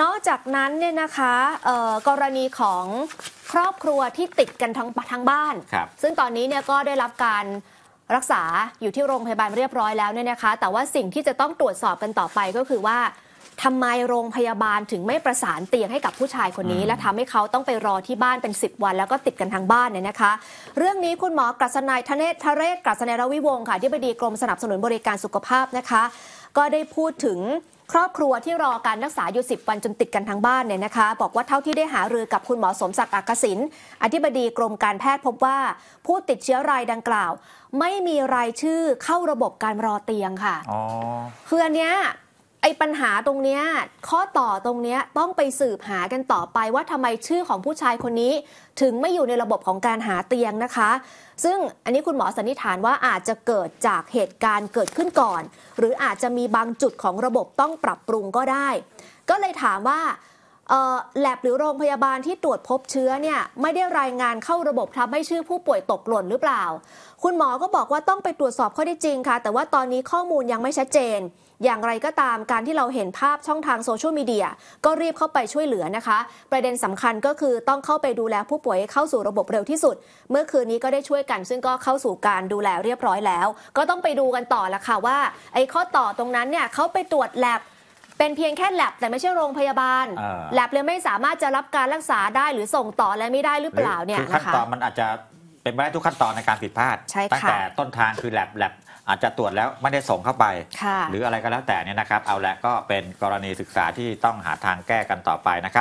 นอกจากนั้นเนี่ยนะคะกรณีของครอบครัวที่ติดกันทั้งทั้งบ้าน ซึ่งตอนนี้เนี่ยก็ได้รับการรักษาอยู่ที่โรงพยาบาลเรียบร้อยแล้วเนี่ยนะคะแต่ว่าสิ่งที่จะต้องตรวจสอบกันต่อไปก็คือว่าทำไมโรงพยาบาลถึงไม่ประสานเตียงให้กับผู้ชายคนนี้ และทำให้เขาต้องไปรอที่บ้านเป็น10วัน แล้วก็ติดกันทางบ้านเนี่ยนะคะ เรื่องนี้คุณหมอกรัศนัยทเนศทะเรศกรัศนัยรวิวงค่ะที่บดีกรมสนับสนุนบริการสุขภาพนะคะก็ได้พูดถึงครอบครัวที่รอการรักษาอยู่ 10 วันจนติดกันทั้งบ้านเนี่ยนะคะ บอกว่าเท่าที่ได้หารือกับคุณหมอสมศักดิ์อักษิน อธิบดีกรมการแพทย์พบว่า ผู้ติดเชื้อรายดังกล่าว ไม่มีรายชื่อเข้าระบบการรอเตียงค่ะคืออันเนี้ยไอ้ปัญหาตรงเนี้ยข้อต่อตรงเนี้ยต้องไปสืบหากันต่อไปว่าทำไมชื่อของผู้ชายคนนี้ ถึงไม่อยู่ในระบบของการหาเตียงนะคะ ซึ่งอันนี้คุณหมอสันนิษฐานว่าอาจจะเกิดจากเหตุการณ์เกิดขึ้นก่อน หรืออาจจะมีบางจุดของระบบต้องปรับปรุงก็ได้ ก็เลยถามว่าแลบหรือโรงพยาบาลที่ตรวจพบเชื้อเนี่ยไม่ได้รายงานเข้าระบบทำให้ชื่อผู้ป่วยตกหล่นหรือเปล่า คุณหมอก็บอกว่าต้องไปตรวจสอบข้อได้จริงค่ะ แต่ว่าตอนนี้ข้อมูลยังไม่ชัดเจน อย่างไรก็ตามการที่เราเห็นภาพช่องทางโซเชียลมีเดียก็รีบเข้าไปช่วยเหลือนะคะ ประเด็นสำคัญก็คือต้องเข้าไปดูแลผู้ป่วยเข้าสู่ระบบเร็วที่สุด เมื่อคืนนี้ก็ได้ช่วยกัน ซึ่งก็เข้าสู่การดูแลเรียบร้อยแล้ว ก็ต้องไปดูกันต่อละค่ะว่าไอ้ข้อต่อตรงนั้นเนี่ยเขาไปตรวจแลบเป็นเพียงแค่แลบแต่ไม่ใช่โรงพยาบาลแลบเลยไม่สามารถจะรับการรักษาได้หรือส่งต่อและไม่ได้หรือเปล่าเนี่ยนะคะขั้นตอนมันอาจจะเป็นไปได้ทุกขั้นตอนในการผิดพลาดตั้งแต่ต้นทางคือแลบแลบอาจจะตรวจแล้วไม่ได้ส่งเข้าไป หรืออะไรก็แล้วแต่เนี่ยนะครับเอาละก็เป็นกรณีศึกษาที่ต้องหาทางแก้กันต่อไปนะครับ